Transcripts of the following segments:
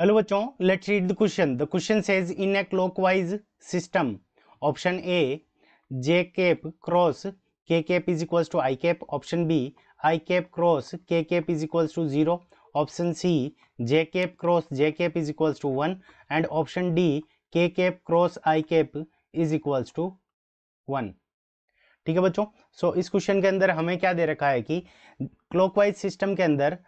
hello बच्चों let's read the question the question says in a clockwise system option A J cap cross K cap is equals to I cap option B I cap cross K cap is equals to zero option C J cap cross J cap is equals to one and option D K cap cross I cap is equals to one ठीक है बच्चों सो so, इस question के अंदर हमें क्या दे रखा है कि क्लॉकवाइज सिस्टम के अंदर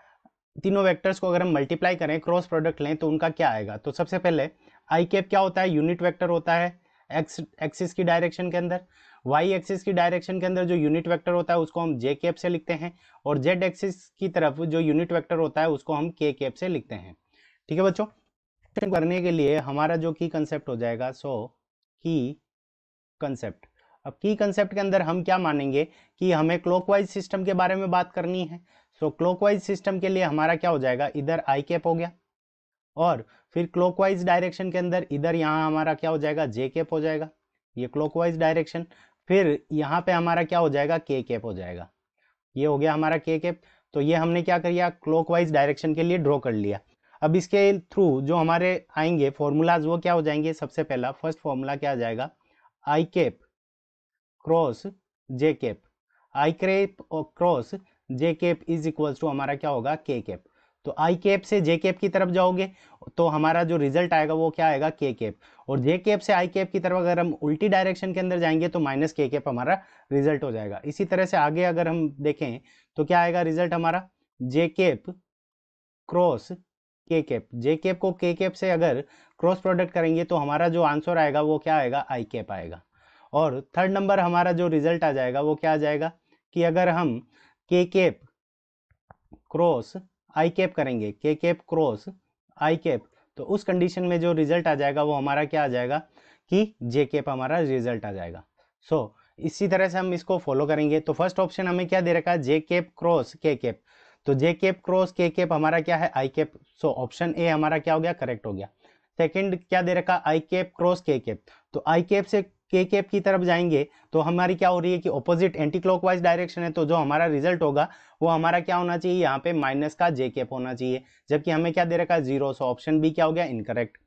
तीनों वेक्टर्स को अगर हम मल्टीप्लाई करें क्रॉस प्रोडक्ट लें तो उनका क्या आएगा तो सबसे पहले आई कैप क्या होता है यूनिट वेक्टर होता है एक्स एक्सिस की डायरेक्शन के अंदर वाई एक्सिस की डायरेक्शन के अंदर जो यूनिट वेक्टर होता है उसको हम जे कैप से लिखते हैं और जेड एक्सिस की तरफ जो यूनिट वेक्टर होता है उसको हम के कैप से लिखते हैं ठीक है बच्चों करने के लिए हमारा जो की कंसेप्ट हो जाएगा सो की कंसेप्ट अब की कंसेप्ट के अंदर हम क्या मानेंगे कि हमें क्लॉकवाइज सिस्टम के बारे में बात करनी है सो क्लॉकवाइज सिस्टम के लिए हमारा क्या हो जाएगा इधर आई कैप हो गया और फिर क्लॉकवाइज डायरेक्शन के अंदर इधर यहाँ हमारा क्या हो जाएगा जे कैप हो जाएगा ये क्लॉकवाइज डायरेक्शन फिर यहाँ पे हमारा क्या हो जाएगा के कैप हो जाएगा ये हो गया हमारा के कैप तो ये हमने क्या कर लिया क्लॉकवाइज डायरेक्शन के लिए ड्रॉ कर लिया अब इसके थ्रू जो हमारे आएंगे फॉर्मूलाज वो क्या हो जाएंगे सबसे पहला फर्स्ट फॉर्मूला क्या आ जाएगा I cap cross J cap I cap और cross J cap is equals to हमारा क्या होगा के केप तो आई केप से जे केप की तरफ जाओगे तो हमारा जो रिजल्ट आएगा वो क्या आएगा के केप और जे केप से आई केप की तरफ अगर हम उल्टी डायरेक्शन के अंदर जाएंगे तो माइनस के केप हमारा रिजल्ट हो जाएगा इसी तरह से आगे अगर हम देखें तो क्या आएगा रिजल्ट हमारा J cap cross K cap J cap को के कैप से अगर क्रॉस प्रोडक्ट करेंगे तो हमारा जो आंसर आएगा वो क्या आएगा आई कैप आएगा और थर्ड नंबर हमारा जो रिजल्ट आ जाएगा वो क्या आ जाएगा कि अगर हम के केप क्रॉस आई केप करेंगे के केप क्रॉस आई केप तो उस कंडीशन में जो रिजल्ट आ जाएगा वो हमारा क्या आ जाएगा कि जे केप हमारा रिजल्ट आ जाएगा सो so, इसी तरह से हम इसको फॉलो करेंगे तो फर्स्ट ऑप्शन हमें क्या दे रखा है J cap cross K cap तो J cap cross K cap हमारा क्या है आई केप सो ऑप्शन ए हमारा क्या हो गया करेक्ट हो गया सेकंड क्या दे रखा I cap cross K cap तो आई केप से के कैप की तरफ जाएंगे तो हमारी क्या हो रही है कि ऑपोजिट एंटी क्लॉकवाइज डायरेक्शन है तो जो हमारा रिजल्ट होगा वो हमारा क्या होना चाहिए यहाँ पे माइनस का जे कैप होना चाहिए जबकि हमें क्या दे रखा है जीरो सो ऑप्शन बी क्या हो गया इनकरेक्ट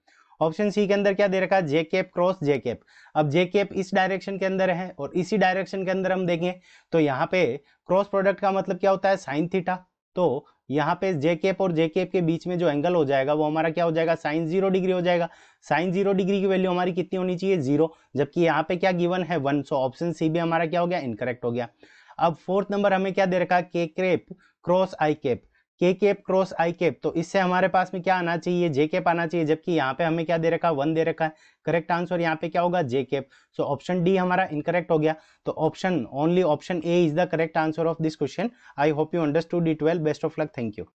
ऑप्शन सी के अंदर क्या दे रखा है J cap cross J cap अब जे कैप इस डायरेक्शन के अंदर है और इसी डायरेक्शन के अंदर हम देखें तो यहाँ पे क्रॉस प्रोडक्ट का मतलब क्या होता है साइन थीटा तो यहाँ पे जे केप और जे केप के बीच में जो एंगल हो जाएगा वो हमारा क्या हो जाएगा साइन जीरो डिग्री हो जाएगा साइन जीरो डिग्री की वैल्यू हमारी कितनी होनी चाहिए जीरो जबकि यहाँ पे क्या गिवन है वन सो ऑप्शन सी भी हमारा क्या हो गया इनकरेक्ट हो गया अब फोर्थ नंबर हमें क्या दे रखा है K cap cross I cap K cap cross I cap तो इससे हमारे पास में क्या आना चाहिए जे केप आना चाहिए जबकि यहाँ पे हमें क्या दे रखा है वन दे रखा है करेक्ट आंसर यहाँ पे क्या होगा J cap so option D हमारा इनकरेक्ट हो गया तो option only option A is the correct answer of this question I hope you understood it well best of luck thank you